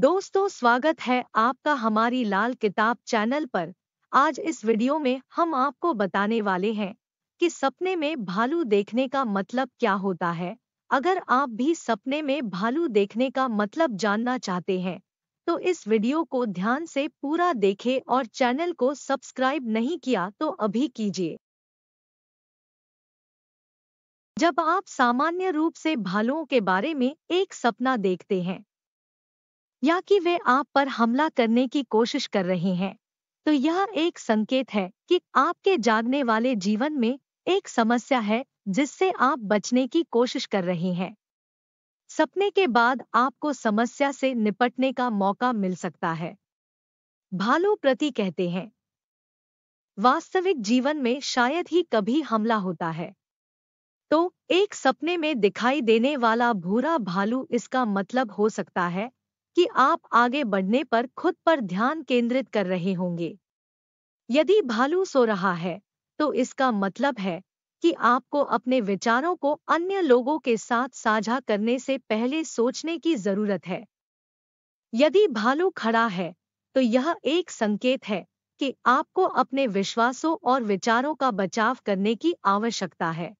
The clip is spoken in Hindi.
दोस्तों स्वागत है आपका हमारी लाल किताब चैनल पर आज इस वीडियो में हम आपको बताने वाले हैं कि सपने में भालू देखने का मतलब क्या होता है अगर आप भी सपने में भालू देखने का मतलब जानना चाहते हैं तो इस वीडियो को ध्यान से पूरा देखें और चैनल को सब्सक्राइब नहीं किया तो अभी कीजिए जब आप सामान्य रूप से भालुओं के बारे में एक सपना देखते हैं या कि वे आप पर हमला करने की कोशिश कर रहे हैं तो यह एक संकेत है कि आपके जागने वाले जीवन में एक समस्या है जिससे आप बचने की कोशिश कर रहे हैं सपने के बाद आपको समस्या से निपटने का मौका मिल सकता है भालू प्रति कहते हैं वास्तविक जीवन में शायद ही कभी हमला होता है तो एक सपने में दिखाई देने वाला भूरा भालू इसका मतलब हो सकता है कि आप आगे बढ़ने पर खुद पर ध्यान केंद्रित कर रहे होंगे यदि भालू सो रहा है तो इसका मतलब है कि आपको अपने विचारों को अन्य लोगों के साथ साझा करने से पहले सोचने की जरूरत है यदि भालू खड़ा है तो यह एक संकेत है कि आपको अपने विश्वासों और विचारों का बचाव करने की आवश्यकता है